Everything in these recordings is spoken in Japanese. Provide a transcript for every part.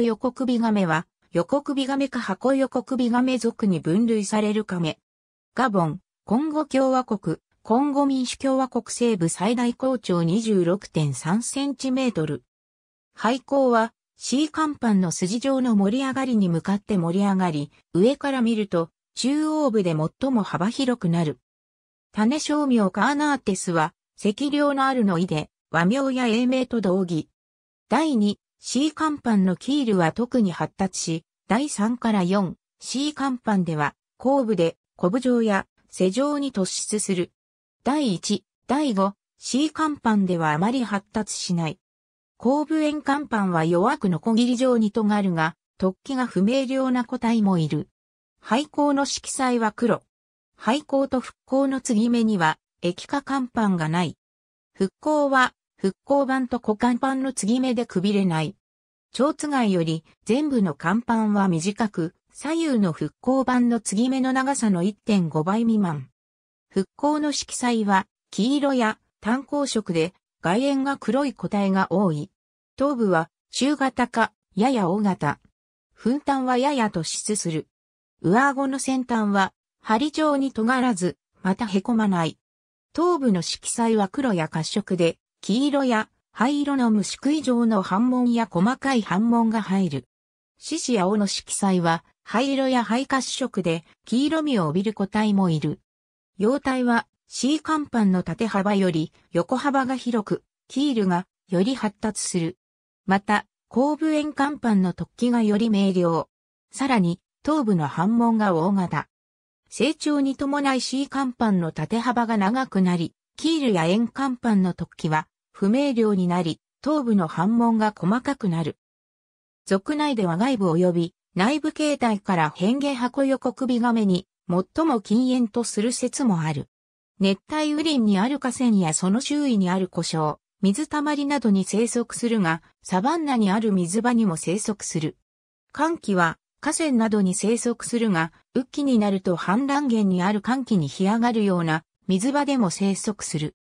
横首亀は、横首亀か箱横首亀族に分類される亀。ガボン、コンゴ共和国、コンゴ民主共和国西部最大高潮26.3センチメートル。廃校は、シー甲板の筋状の盛り上がりに向かって盛り上がり、上から見ると、中央部で最も幅広くなる。種商名カーナーテスは、赤量のあるの意で、和名や英名と同義。第2、C 甲板のキールは特に発達し、第3から 4C 甲板では、後部で、コブ状や、施錠に突出する。第1、第 5C 甲板ではあまり発達しない。後部円甲板は弱くノコギリ状に尖るが、突起が不明瞭な個体もいる。廃校の色彩は黒。廃校と復興の継ぎ目には液化甲板がない。復興は復興板と股間板の継ぎ目でくびれない。蝶つがより全部の看板は短く、左右の復興板の継ぎ目の長さの1.5倍未満。復興の色彩は黄色や炭鉱色で外縁が黒い個体が多い。頭部は中型かやや大型。粉炭はやや突出する。上顎の先端は針状に尖らず、また凹まない。頭部の色彩は黒や褐色で、黄色や灰色の虫食い状の斑紋や細かい斑紋が入る。獅子や尾の色彩は灰色や灰褐色で黄色みを帯びる個体もいる。幼体は C 甲板の縦幅より横幅が広く、キールがより発達する。また、後部円甲板の突起がより明瞭。さらに、頭部の反紋が大型。成長に伴い C 甲板の縦幅が長くなり、キールや円甲板の突起は不明瞭になり、頭部の反問が細かくなる。族内では外部及び内部形態から変形箱横首亀に最も禁煙とする説もある。熱帯雨林にある河川やその周囲にある故障、水たまりなどに生息するが、サバンナにある水場にも生息する。寒気は河川などに生息するが、雨季になると氾濫源にある寒気に干上がるような水場でも生息する。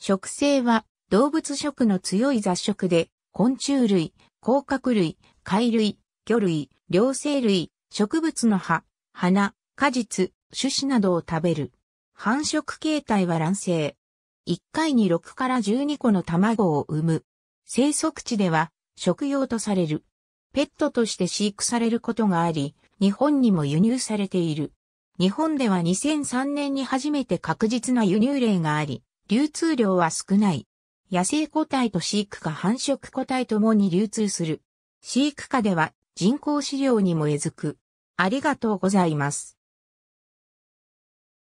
植生は動物食の強い雑食で、昆虫類、甲殻類、貝類、魚類、両生類、植物の葉、花、果実、種子などを食べる。繁殖形態は卵生。1回に6から12個の卵を産む。生息地では食用とされる。ペットとして飼育されることがあり、日本にも輸入されている。日本では2003年に初めて確実な輸入例があり、流通量は少ない。野生個体と飼育下繁殖個体ともに流通する。飼育下では人工飼料にもえずく。ありがとうございます。